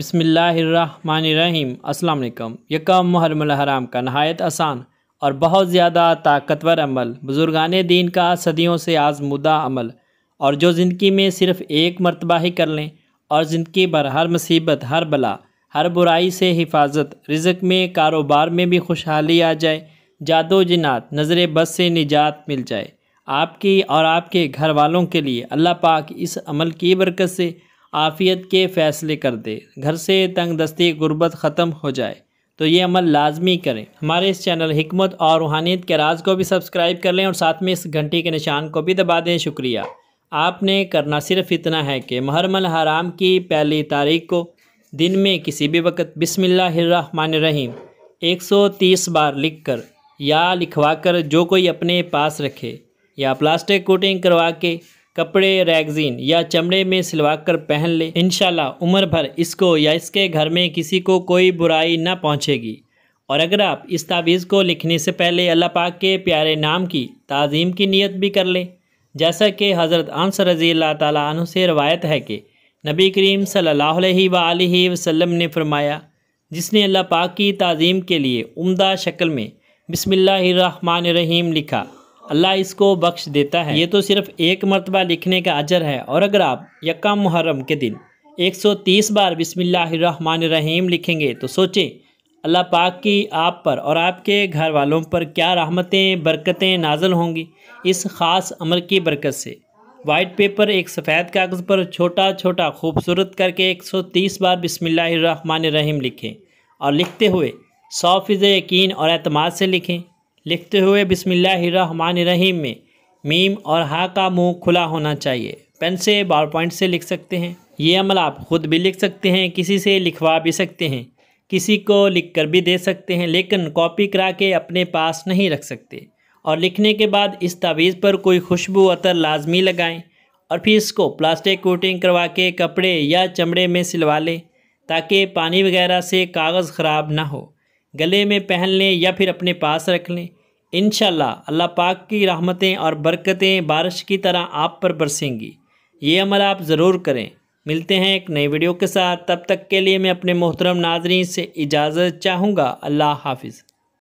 अस्सलाम अल्लाम यकम मुहरम हराम का नहायत आसान और बहुत ज़्यादा ताकतवर अमल बुज़ुर्गान दीन का सदियों से आजमुदा अमल और जो ज़िंदगी में सिर्फ़ एक मरतबा ही कर लें और ज़िंदगी भर हर मुसीबत हर बला हर बुराई से हिफाजत रिजक में कारोबार में भी खुशहाली आ जाए जादो जिनात नज़र बस से निजात मिल जाए आपकी और आपके घर वालों के लिए अल्लाह पाक इस अमल की बरकत से आफ़ियत के फ़ैसले कर दे घर से तंग दस्ती गुर्बत ख़त्म हो जाए तो ये अमल लाजमी करें हमारे इस चैनल हमत और रूहानियत के राज को भी सब्सक्राइब कर लें और साथ में इस घंटी के निशान को भी दबा दें शुक्रिया आपने करना सिर्फ इतना है कि महरमल हराम की पहली तारीख को दिन में किसी भी वक्त रहीम एक सौ तीस बार लिख कर या लिखवा कर जो कोई अपने पास रखे या प्लास्टिक कोटिंग करवा के कपड़े रैगजीन या चमड़े में सिलवा कर पहन ले इनशाला उम्र भर इसको या इसके घर में किसी को कोई बुराई ना पहुँचेगी और अगर आप इस तावीज़ को लिखने से पहले अल्लाह पाक के प्यारे नाम की ताज़ीम की नीयत भी कर लें जैसा कि हज़रत आमस रज़ी तन से रवायत है कि नबी करीम सल्लल्लाहु अलैहि वसल्लम ने फरमाया जिसने अल्लाह पाक की ताज़ीम के लिए उम्दा शक्ल में बिसमीम लिखा अल्लाह इसको बख्श देता है ये तो सिर्फ एक मरतबा लिखने का अजर है और अगर आप यक्का मुहर्रम के दिन 130 बार बिसमीम लिखेंगे तो सोचें अल्लाह पाक की आप पर और आपके घर वालों पर क्या रहमतें बरकतें नाजल होंगी इस ख़ास अमर की बरकत से वाइट पेपर एक सफ़ेद कागज़ पर छोटा छोटा खूबसूरत करके 130 बार रहीम लिखें और लिखते हुए सौ फिज यकीन और अतमाद से लिखें लिखते हुए बिसमीम में मीम और हा का मुंह खुला होना चाहिए पेन से पावर पॉइंट से लिख सकते हैं ये अमल आप ख़ुद भी लिख सकते हैं किसी से लिखवा भी सकते हैं किसी को लिख कर भी दे सकते हैं लेकिन कॉपी करा के अपने पास नहीं रख सकते और लिखने के बाद इस तावीज़ पर कोई खुशबू अतर लाजमी लगाएं और फिर इसको प्लास्टिक कोटिंग करवा के कपड़े या चमड़े में सिलवा लें ताकि पानी वगैरह से कागज़ ख़राब ना हो गले में पहन लें या फिर अपने पास रख लें इनशाला अल्लाह पाक की रहमतें और बरकतें बारिश की तरह आप पर बरसेंगी ये अमल आप ज़रूर करें मिलते हैं एक नई वीडियो के साथ तब तक के लिए मैं अपने मोहतरम नाजरीन से इजाज़त चाहूँगा अल्लाह हाफिज़